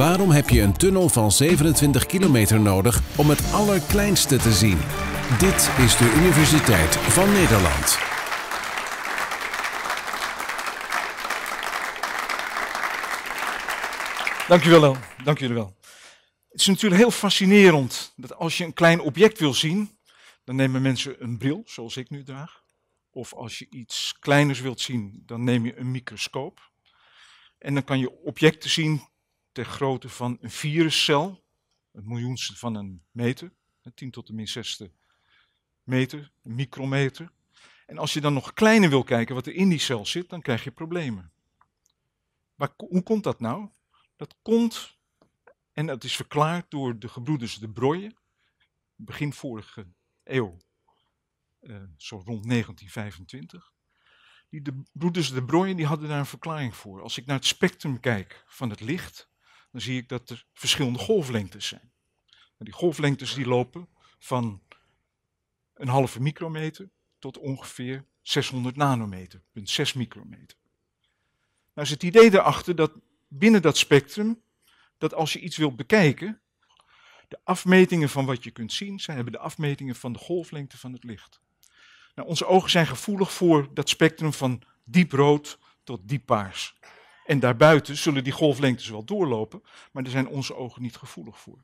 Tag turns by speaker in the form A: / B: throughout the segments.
A: Waarom heb je een tunnel van 27 kilometer nodig om het allerkleinste te zien? Dit is de Universiteit van Nederland. Dank jullie wel. Dank jullie wel. Het is natuurlijk heel fascinerend dat als je een klein object wil zien, dan nemen mensen een bril, zoals ik nu draag. Of als je iets kleiners wilt zien, dan neem je een microscoop. En dan kan je objecten zien ter grootte van een viruscel, het miljoenste van een meter, 10 tot de min zesde meter, een micrometer. En als je dan nog kleiner wil kijken wat er in die cel zit, dan krijg je problemen. Maar hoe komt dat nou? Dat komt, en dat is verklaard door de gebroeders de Broye, begin vorige eeuw, eh, zo rond 1925. Die de broeders de Broye die hadden daar een verklaring voor. Als ik naar het spectrum kijk van het licht, dan zie ik dat er verschillende golflengtes zijn. die golflengtes die lopen van een halve micrometer tot ongeveer 600 nanometer, 6 micrometer. Nou is het idee daarachter dat binnen dat spectrum, dat als je iets wilt bekijken, de afmetingen van wat je kunt zien, zij hebben de afmetingen van de golflengte van het licht. Nou, onze ogen zijn gevoelig voor dat spectrum van diep rood tot diep paars. En daarbuiten zullen die golflengtes wel doorlopen, maar daar zijn onze ogen niet gevoelig voor.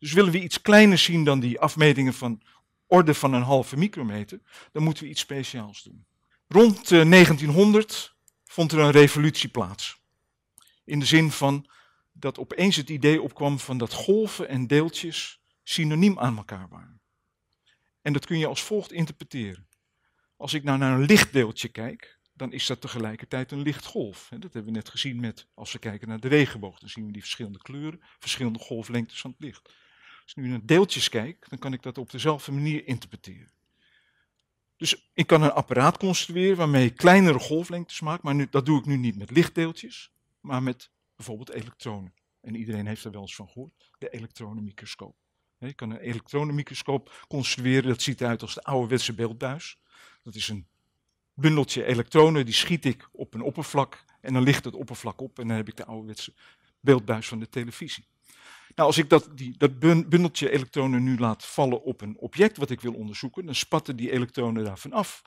A: Dus willen we iets kleiner zien dan die afmetingen van orde van een halve micrometer, dan moeten we iets speciaals doen. Rond 1900 eh, vond er een revolutie plaats. In de zin van dat opeens het idee opkwam van dat golven en deeltjes synoniem aan elkaar waren. En dat kun je als volgt interpreteren. Als ik nou naar een lichtdeeltje kijk, dan is dat tegelijkertijd een lichtgolf. Dat hebben we net gezien met, als we kijken naar de regenboog, dan zien we die verschillende kleuren, verschillende golflengtes van het licht. Als ik nu naar deeltjes kijk, dan kan ik dat op dezelfde manier interpreteren. Dus ik kan een apparaat construeren waarmee ik kleinere golflengtes maak, maar nu, dat doe ik nu niet met lichtdeeltjes, maar met bijvoorbeeld elektronen. En iedereen heeft er wel eens van gehoord, de elektronenmicroscoop. Je kan een elektronenmicroscoop construeren, dat ziet eruit als de ouderwetse beeldbuis. Dat is een bundeltje elektronen, die schiet ik op een oppervlak en dan ligt het oppervlak op en dan heb ik de ouderwetse beeldbuis van de televisie. Nou, als ik dat, die, dat bundeltje elektronen nu laat vallen op een object wat ik wil onderzoeken, dan spatten die elektronen daarvan af.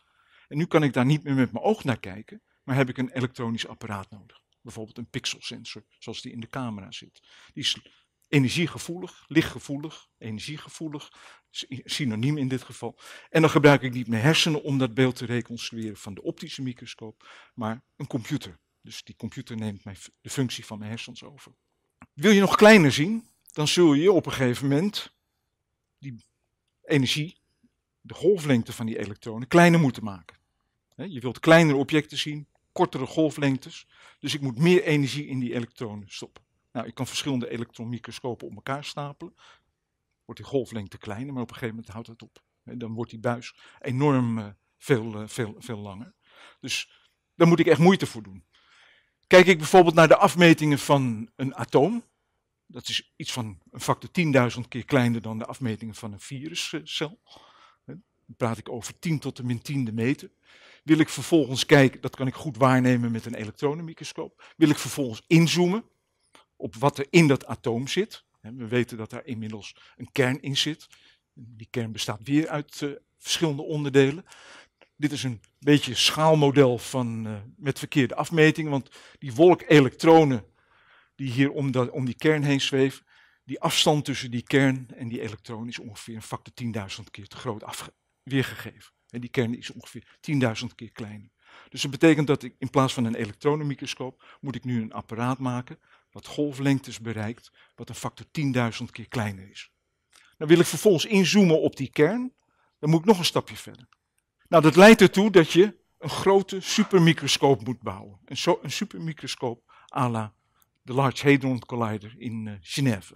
A: En nu kan ik daar niet meer met mijn oog naar kijken, maar heb ik een elektronisch apparaat nodig. Bijvoorbeeld een pixelsensor, zoals die in de camera zit. Die energiegevoelig, lichtgevoelig, energiegevoelig, synoniem in dit geval. En dan gebruik ik niet mijn hersenen om dat beeld te reconstrueren van de optische microscoop, maar een computer. Dus die computer neemt mijn, de functie van mijn hersens over. Wil je nog kleiner zien, dan zul je op een gegeven moment die energie, de golflengte van die elektronen, kleiner moeten maken. Je wilt kleinere objecten zien, kortere golflengtes, dus ik moet meer energie in die elektronen stoppen. Nou, ik kan verschillende elektronmicroscopen op elkaar stapelen. Wordt die golflengte kleiner, maar op een gegeven moment houdt het op. En dan wordt die buis enorm eh, veel, eh, veel, veel langer. Dus daar moet ik echt moeite voor doen. Kijk ik bijvoorbeeld naar de afmetingen van een atoom. Dat is iets van een factor 10.000 keer kleiner dan de afmetingen van een viruscel. Dan praat ik over 10 tot de min tiende meter. Wil ik vervolgens kijken, dat kan ik goed waarnemen met een elektronenmicroscoop. Wil ik vervolgens inzoomen, op wat er in dat atoom zit. We weten dat daar inmiddels een kern in zit. Die kern bestaat weer uit eh, verschillende onderdelen. Dit is een beetje schaalmodel van, eh, met verkeerde afmetingen, want die wolk elektronen die hier om, dat, om die kern heen zweeft, die afstand tussen die kern en die elektronen is ongeveer een factor 10.000 keer te groot weergegeven. En die kern is ongeveer 10.000 keer kleiner. Dus dat betekent dat ik in plaats van een elektronenmicroscoop moet ik nu een apparaat maken wat golflengtes bereikt, wat een factor 10.000 keer kleiner is. Dan nou wil ik vervolgens inzoomen op die kern, dan moet ik nog een stapje verder. Nou, dat leidt ertoe dat je een grote supermicroscoop moet bouwen. Een, een supermicroscoop à la de Large Hadron Collider in uh, Genève.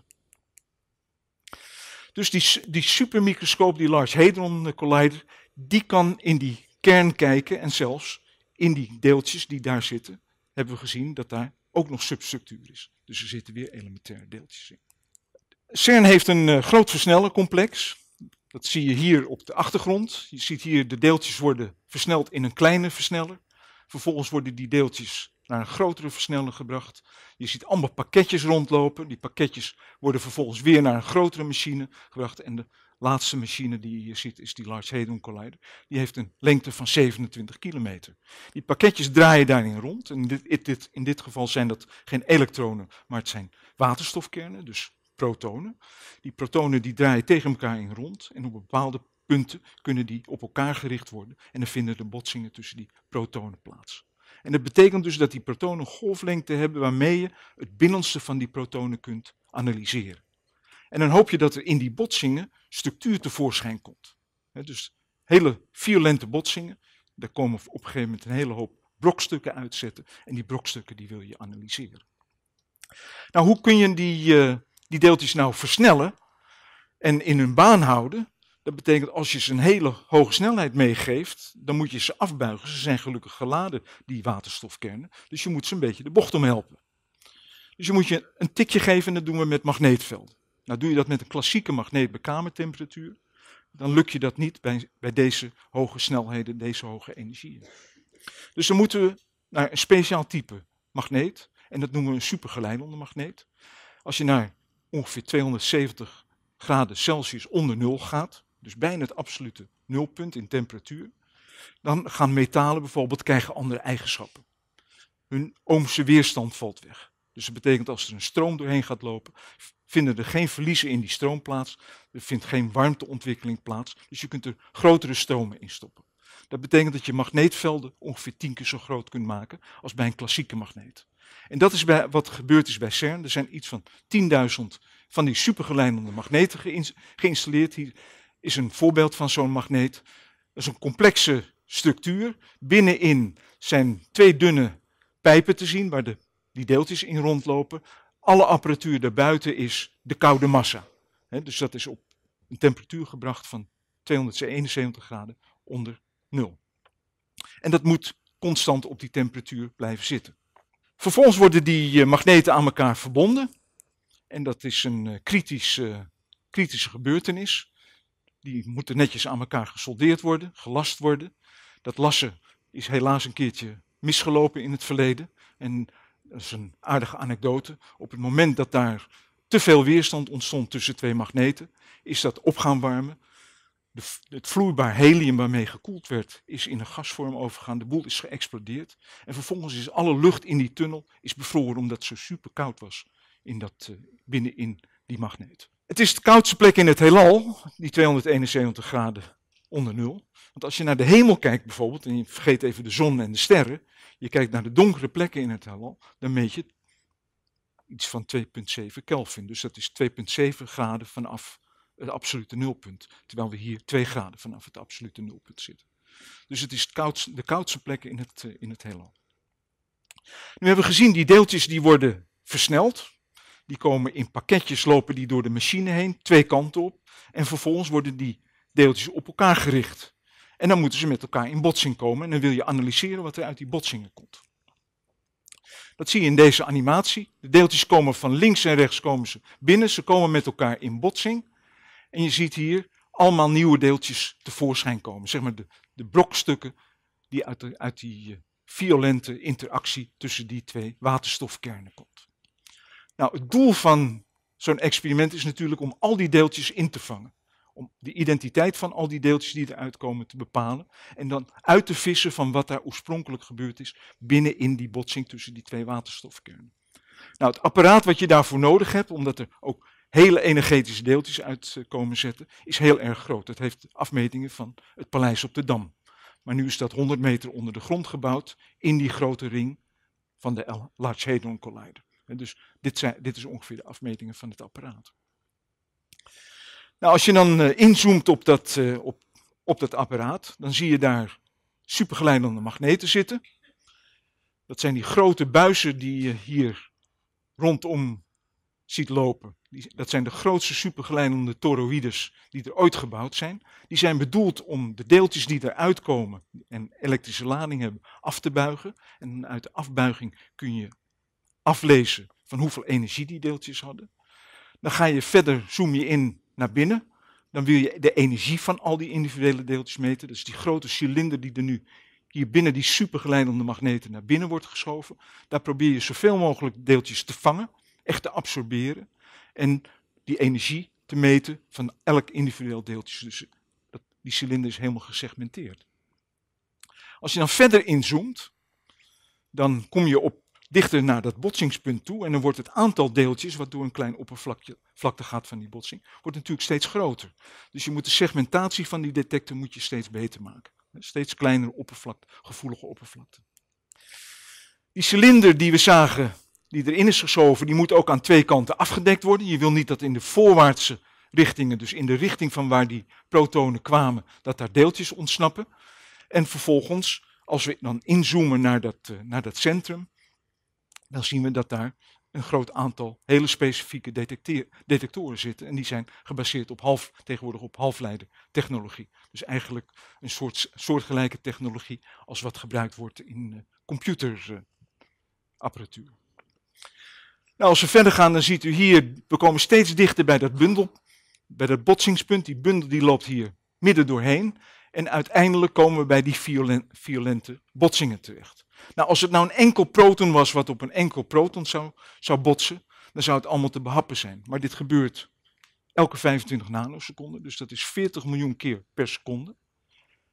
A: Dus die, die supermicroscoop, die Large Hadron eh, Collider, die kan in die kern kijken en zelfs in die deeltjes die daar zitten, hebben we gezien dat daar ook nog substructuur is. Dus er zitten weer elementaire deeltjes in. CERN heeft een uh, groot versnellercomplex. Dat zie je hier op de achtergrond. Je ziet hier de deeltjes worden versneld in een kleine versneller. Vervolgens worden die deeltjes naar een grotere versneller gebracht. Je ziet allemaal pakketjes rondlopen. Die pakketjes worden vervolgens weer naar een grotere machine gebracht. En de laatste machine die je hier ziet is die Large Hadron Collider. Die heeft een lengte van 27 kilometer. Die pakketjes draaien daarin rond. En dit, dit, in dit geval zijn dat geen elektronen, maar het zijn waterstofkernen, dus protonen. Die protonen die draaien tegen elkaar in rond en op bepaalde punten kunnen die op elkaar gericht worden. En dan vinden de botsingen tussen die protonen plaats. En dat betekent dus dat die protonen golflengte hebben waarmee je het binnenste van die protonen kunt analyseren. En dan hoop je dat er in die botsingen structuur tevoorschijn komt. dus hele violente botsingen, daar komen op een gegeven moment een hele hoop brokstukken uitzetten. En die brokstukken die wil je analyseren. Nou, hoe kun je die, eh, die deeltjes nou versnellen en in hun baan houden? Dat betekent als je ze een hele hoge snelheid meegeeft, dan moet je ze afbuigen. Ze zijn gelukkig geladen, die waterstofkernen. Dus je moet ze een beetje de bocht om helpen. Dus je moet je een tikje geven en dat doen we met magneetvelden. Nou doe je dat met een klassieke magneet bij kamertemperatuur, dan lukt je dat niet bij, bij deze hoge snelheden, deze hoge energieën. Dus dan moeten we naar een speciaal type magneet, en dat noemen we een supergeleidende magneet. Als je naar ongeveer 270 graden Celsius onder nul gaat, dus bijna het absolute nulpunt in temperatuur, dan gaan metalen bijvoorbeeld krijgen andere eigenschappen. Hun ohmse weerstand valt weg. Dus dat betekent als er een stroom doorheen gaat lopen, vinden er geen verliezen in die stroom plaats. Er vindt geen warmteontwikkeling plaats. Dus je kunt er grotere stromen in stoppen. Dat betekent dat je magneetvelden ongeveer tien keer zo groot kunt maken als bij een klassieke magneet. En dat is bij, wat gebeurd is bij CERN. Er zijn iets van 10.000 van die supergeleidende magneten geïnstalleerd. Hier is een voorbeeld van zo'n magneet. Dat is een complexe structuur. Binnenin zijn twee dunne pijpen te zien waar de die deeltjes in rondlopen. Alle apparatuur daarbuiten is de koude massa. dus dat is op een temperatuur gebracht van 271 graden onder nul. En dat moet constant op die temperatuur blijven zitten. Vervolgens worden die eh, magneten aan elkaar verbonden. En dat is een eh, kritische, eh, kritische gebeurtenis. Die moeten netjes aan elkaar gesoldeerd worden, gelast worden. Dat lassen is helaas een keertje misgelopen in het verleden. En dat is een aardige anekdote, op het moment dat daar te veel weerstand ontstond tussen twee magneten, is dat op gaan warmen. De, het vloeibaar helium waarmee gekoeld werd, is in een gasvorm overgegaan. De boel is geëxplodeerd. En vervolgens is alle lucht in die tunnel is bevroren omdat het zo super koud was in dat, eh, binnenin die magneet. Het is de koudste plek in het heelal, die 271 graden onder nul. Want als je naar de hemel kijkt bijvoorbeeld, en je vergeet even de zon en de sterren, je kijkt naar de donkere plekken in het heelal, dan meet je iets van 2,7 Kelvin. Dus dat is 2,7 graden vanaf het absolute nulpunt. Terwijl we hier 2 graden vanaf het absolute nulpunt zitten. Dus het is de koudste plekken in het, eh, in het heelal. Nu hebben we gezien, die deeltjes die worden versneld. Die komen in pakketjes lopen die door de machine heen, twee kanten op. En vervolgens worden die deeltjes op elkaar gericht. En dan moeten ze met elkaar in botsing komen en dan wil je analyseren wat er uit die botsingen komt. Dat zie je in deze animatie. De deeltjes komen van links en rechts komen ze binnen, ze komen met elkaar in botsing. En je ziet hier allemaal nieuwe deeltjes tevoorschijn komen. Zeg maar de, de blokstukken die uit, de, uit die eh, violente interactie tussen die twee waterstofkernen komt. Nou, het doel van zo'n experiment is natuurlijk om al die deeltjes in te vangen om de identiteit van al die deeltjes die eruit komen te bepalen. En dan uit te vissen van wat daar oorspronkelijk gebeurd is binnen in die botsing tussen die twee waterstofkernen. Nou, het apparaat wat je daarvoor nodig hebt, omdat er ook hele energetische deeltjes uit eh, komen zetten, is heel erg groot. Het heeft afmetingen van het paleis op de Dam. Maar nu is dat 100 meter onder de grond gebouwd in die grote ring van de Large Hadron Collider. dus dit, zijn, dit is ongeveer de afmetingen van het apparaat. Nou, als je dan eh, inzoomt op dat, eh, op, op dat apparaat, dan zie je daar supergeleidende magneten zitten. Dat zijn die grote buizen die je hier rondom ziet lopen. Die, dat zijn de grootste supergeleidende toroïdes die er ooit gebouwd zijn. Die zijn bedoeld om de deeltjes die eruit komen en elektrische lading hebben af te buigen. En uit de afbuiging kun je aflezen van hoeveel energie die deeltjes hadden. Dan ga je verder, zoom je in naar binnen, dan wil je de energie van al die individuele deeltjes meten. Dus die grote cilinder die er nu hier binnen die supergeleidende magneten naar binnen wordt geschoven. Daar probeer je zoveel mogelijk deeltjes te vangen, echt te absorberen. En die energie te meten van elk individueel deeltje. Dus die cilinder is helemaal gesegmenteerd. Als je dan verder inzoomt, dan kom je op dichter naar dat botsingspunt toe. En dan wordt het aantal deeltjes, wat door een klein oppervlakte gaat van die botsing, wordt natuurlijk steeds groter. Dus je moet de segmentatie van die detector moet je steeds beter maken. Steeds kleinere oppervlakte, gevoelige oppervlakte. Die cilinder die we zagen, die erin is geschoven, die moet ook aan twee kanten afgedekt worden. Je wil niet dat in de voorwaartse richtingen, dus in de richting van waar die protonen kwamen, dat daar deeltjes ontsnappen. En vervolgens, als we dan inzoomen naar dat, eh, naar dat centrum, dan zien we dat daar een groot aantal hele specifieke detectoren zitten. En die zijn gebaseerd op half, tegenwoordig op technologie. Dus eigenlijk een soort, soortgelijke technologie als wat gebruikt wordt in uh, eh, computerapparatuur. Eh, nou, als we verder gaan, dan ziet u hier, we komen steeds dichter bij dat bundel, bij dat botsingspunt. Die bundel die loopt hier midden doorheen. En uiteindelijk komen we bij die violente botsingen terecht. Nou, als het nou een enkel proton was wat op een enkel proton zou, zou botsen, dan zou het allemaal te behappen zijn. Maar dit gebeurt elke 25 nanoseconden, dus dat is 40 miljoen keer per seconde.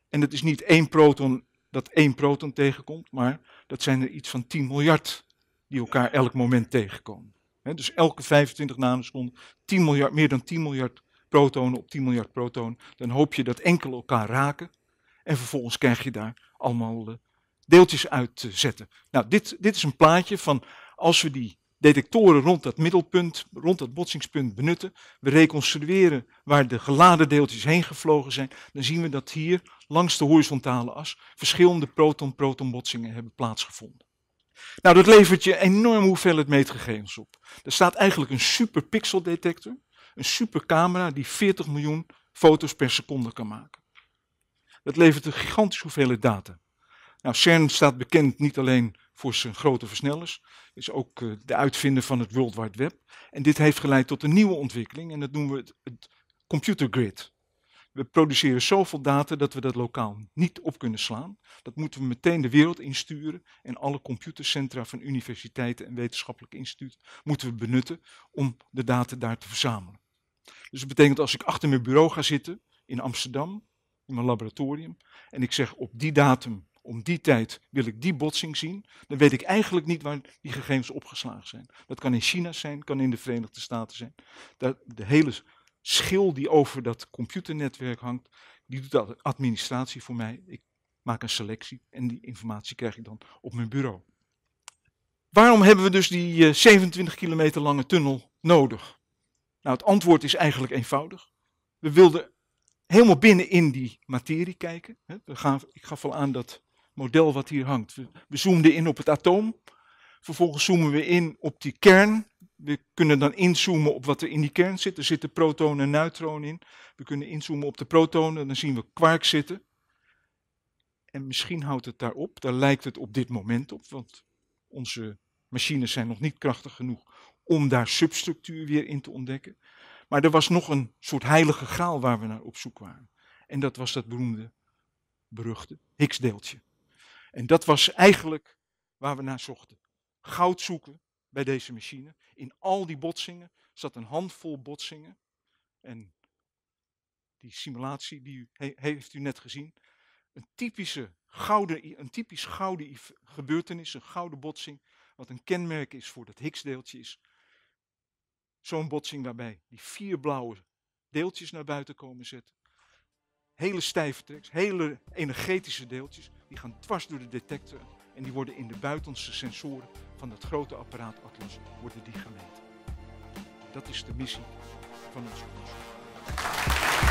A: En dat is niet één proton dat één proton tegenkomt, maar dat zijn er iets van 10 miljard die elkaar elk moment tegenkomen. dus elke 25 nanoseconden 10 miljard, meer dan 10 miljard protonen op 10 miljard protonen. Dan hoop je dat enkele elkaar raken. En vervolgens krijg je daar allemaal eh, deeltjes uit te zetten. Nou, dit, dit is een plaatje van als we die detectoren rond dat middelpunt, rond dat botsingspunt benutten. We reconstrueren waar de geladen deeltjes heen gevlogen zijn. Dan zien we dat hier langs de horizontale as verschillende proton-protonbotsingen hebben plaatsgevonden. Nou, dat levert je enorm hoeveelheid meetgegevens op. Er staat eigenlijk een superpixeldetector, een supercamera die 40 miljoen foto's per seconde kan maken. Dat levert een gigantisch hoeveelheid data. Nou, CERN staat bekend niet alleen voor zijn grote versnellers, is ook eh, de uitvinder van het World Wide Web. En dit heeft geleid tot een nieuwe ontwikkeling en dat noemen we het, computer grid. We produceren zoveel data dat we dat lokaal niet op kunnen slaan. Dat moeten we meteen de wereld insturen en alle computercentra van universiteiten en wetenschappelijke instituten moeten we benutten om de data daar te verzamelen. Dus dat betekent als ik achter mijn bureau ga zitten in Amsterdam, in mijn laboratorium, en ik zeg op die datum om die tijd wil ik die botsing zien, dan weet ik eigenlijk niet waar die gegevens opgeslagen zijn. Dat kan in China zijn, kan in de Verenigde Staten zijn. de hele schil die over dat computernetwerk hangt, die doet dat administratie voor mij. Ik maak een selectie en die informatie krijg ik dan op mijn bureau. Waarom hebben we dus die 27 eh, kilometer lange tunnel nodig? Nou, het antwoord is eigenlijk eenvoudig. We wilden helemaal binnen in die materie kijken. Ik gaf al aan dat model wat hier hangt. We, zoomden in op het atoom, vervolgens zoomen we in op die kern. We kunnen dan inzoomen op wat er in die kern zit. Er zitten protonen en neutronen in. We kunnen inzoomen op de protonen, dan zien we kwark zitten. En misschien houdt het daarop, daar lijkt het op dit moment op, want onze machines zijn nog niet krachtig genoeg om daar substructuur weer in te ontdekken. Maar er was nog een soort heilige graal waar we naar op zoek waren. En dat was dat beroemde, beruchte Higgsdeeltje. En dat was eigenlijk waar we naar zochten. Goud zoeken bij deze machine. In al die botsingen zat een handvol botsingen. En die simulatie die u, heeft u net gezien. Een, typische gouden, een typisch gouden gebeurtenis, een gouden botsing, wat een kenmerk is voor dat Higgs-deeltje is. Zo'n botsing waarbij die vier blauwe deeltjes naar buiten komen zetten. Hele stijve treks, hele energetische deeltjes die gaan dwars door de detector en die worden in de buitenste sensoren van dat grote apparaat Atlas worden die gemeten. Dat is de missie van het. onderzoek.